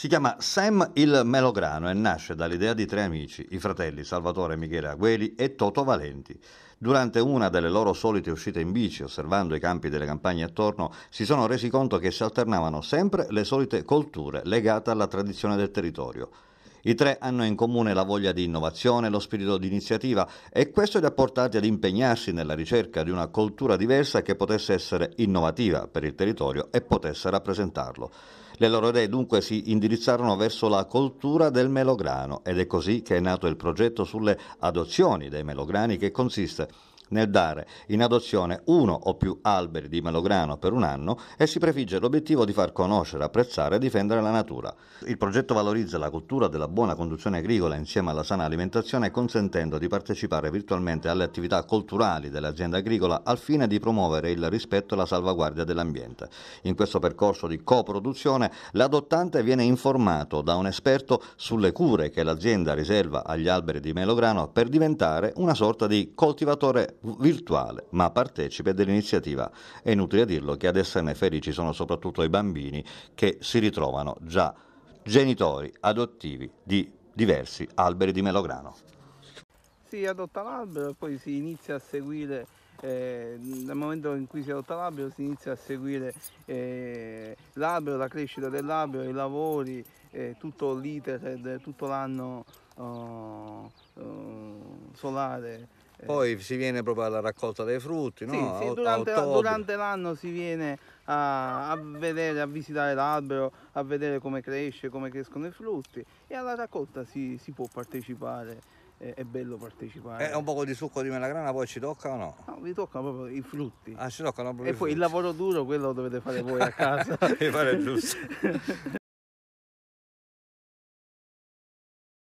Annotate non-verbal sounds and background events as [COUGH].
Si chiama Sam il Melograno e nasce dall'idea di tre amici, i fratelli Salvatore Michele Agueli e Toto Valenti. Durante una delle loro solite uscite in bici, osservando i campi delle campagne attorno, si sono resi conto che si alternavano sempre le solite colture legate alla tradizione del territorio. I tre hanno in comune la voglia di innovazione, lo spirito di iniziativa e questo li ha portati ad impegnarsi nella ricerca di una cultura diversa che potesse essere innovativa per il territorio e potesse rappresentarlo. Le loro idee dunque si indirizzarono verso la coltura del melograno ed è così che è nato il progetto sulle adozioni dei melograni che consiste nel dare in adozione uno o più alberi di melograno per un anno e si prefigge l'obiettivo di far conoscere, apprezzare e difendere la natura. Il progetto valorizza la cultura della buona conduzione agricola insieme alla sana alimentazione consentendo di partecipare virtualmente alle attività culturali dell'azienda agricola al fine di promuovere il rispetto e la salvaguardia dell'ambiente. In questo percorso di coproduzione l'adottante viene informato da un esperto sulle cure che l'azienda riserva agli alberi di melograno per diventare una sorta di coltivatore virtuale, ma partecipe dell'iniziativa. È inutile dirlo che ad esserne felici sono soprattutto i bambini che si ritrovano già genitori adottivi di diversi alberi di melograno. Si adotta l'albero, e poi si inizia a seguire eh, dal momento in cui si adotta l'albero si inizia a seguire eh, labbro, la crescita dell'albero, i lavori, eh, tutto l'iter, eh, tutto l'anno oh, oh, solare. Eh. Poi si viene proprio alla raccolta dei frutti, no? Sì, durante, durante l'anno si viene a, a, vedere, a visitare l'albero, a vedere come cresce, come crescono i frutti e alla raccolta si, si può partecipare è, è, bello partecipare. E un po' di succo di melagrana poi ci tocca o no? No, vi toccano proprio i frutti. Ah, ci toccano proprio E poi frutti. il lavoro duro, quello lo dovete fare voi a [LAUGHS] casa. Mi pare giusto. [LAUGHS]